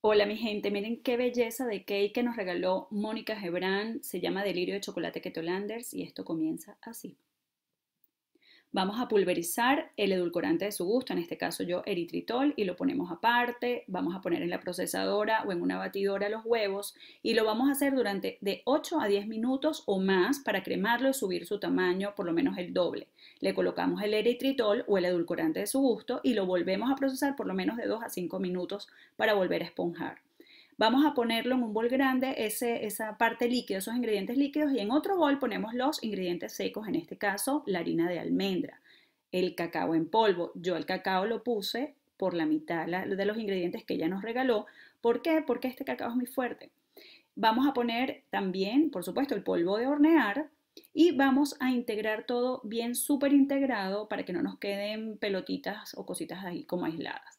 Hola mi gente, miren qué belleza de cake que nos regaló Mónica Gebran, se llama Delirio de Chocolate Landers y esto comienza así. Vamos a pulverizar el edulcorante de su gusto, en este caso yo eritritol, y lo ponemos aparte, vamos a poner en la procesadora o en una batidora los huevos y lo vamos a hacer durante de 8 a 10 minutos o más para cremarlo y subir su tamaño por lo menos el doble. Le colocamos el eritritol o el edulcorante de su gusto y lo volvemos a procesar por lo menos de 2 a 5 minutos para volver a esponjar. Vamos a ponerlo en un bol grande, esa parte líquida, esos ingredientes líquidos, y en otro bol ponemos los ingredientes secos, en este caso la harina de almendra, el cacao en polvo. Yo el cacao lo puse por la mitad de los ingredientes que ella nos regaló. ¿Por qué? Porque este cacao es muy fuerte. Vamos a poner también, por supuesto, el polvo de hornear y vamos a integrar todo bien súper integrado para que no nos queden pelotitas o cositas ahí como aisladas.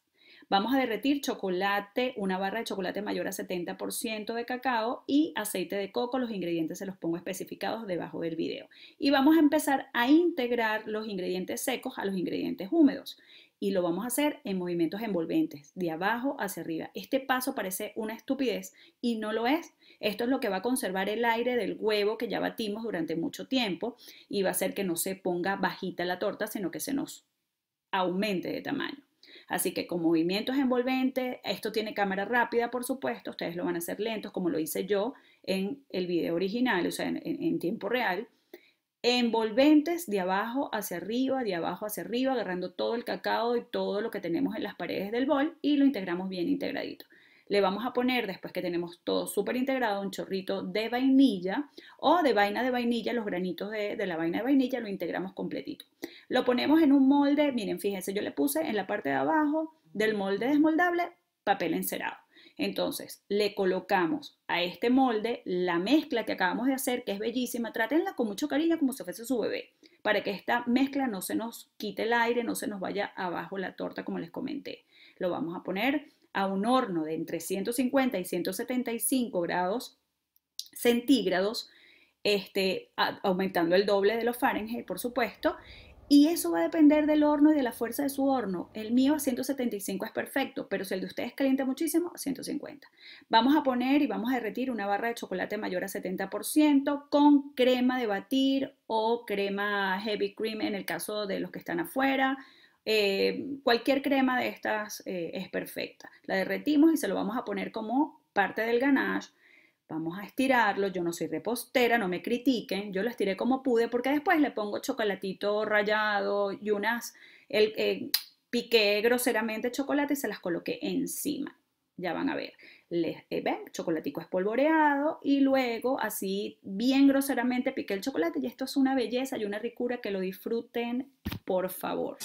Vamos a derretir chocolate, una barra de chocolate mayor a 70% de cacao y aceite de coco. Los ingredientes se los pongo especificados debajo del video. Y vamos a empezar a integrar los ingredientes secos a los ingredientes húmedos y lo vamos a hacer en movimientos envolventes, de abajo hacia arriba. Este paso parece una estupidez y no lo es. Esto es lo que va a conservar el aire del huevo que ya batimos durante mucho tiempo y va a hacer que no se ponga bajita la torta, sino que se nos aumente de tamaño. Así que con movimientos envolventes, esto tiene cámara rápida, por supuesto, ustedes lo van a hacer lentos, como lo hice yo en el video original, o sea, en, tiempo real. Envolventes de abajo hacia arriba, de abajo hacia arriba, agarrando todo el cacao y todo lo que tenemos en las paredes del bol y lo integramos bien integradito le vamos a poner, después que tenemos todo súper integrado, un chorrito de vainilla o de vaina de vainilla, los granitos de, la vaina de vainilla lo integramos completito. Lo ponemos en un molde, miren, fíjense, yo le puse en la parte de abajo del molde desmoldable papel encerado. Entonces, le colocamos a este molde la mezcla que acabamos de hacer, que es bellísima. Trátenla con mucho cariño como si fuese su bebé, para que esta mezcla no se nos quite el aire, no se nos vaya abajo la torta, como les comenté. Lo vamos a poner a un horno de entre 150 y 175 grados centígrados, este, aumentando el doble de los Fahrenheit, por supuesto, y eso va a depender del horno y de la fuerza de su horno. El mío a 175 es perfecto, pero si el de ustedes calienta muchísimo, 150. Vamos a poner y vamos a derretir una barra de chocolate mayor a 70% con crema de batir o crema heavy cream en el caso de los que están afuera, eh, cualquier crema de estas eh, es perfecta. La derretimos y se lo vamos a poner como parte del ganache. Vamos a estirarlo. Yo no soy repostera, no me critiquen. Yo lo estiré como pude porque después le pongo chocolatito rallado y unas... El, eh, piqué groseramente chocolate y se las coloqué encima. Ya van a ver les, eh, ven, chocolatico espolvoreado y luego así bien groseramente piqué el chocolate y esto es una belleza y una ricura que lo disfruten, por favor.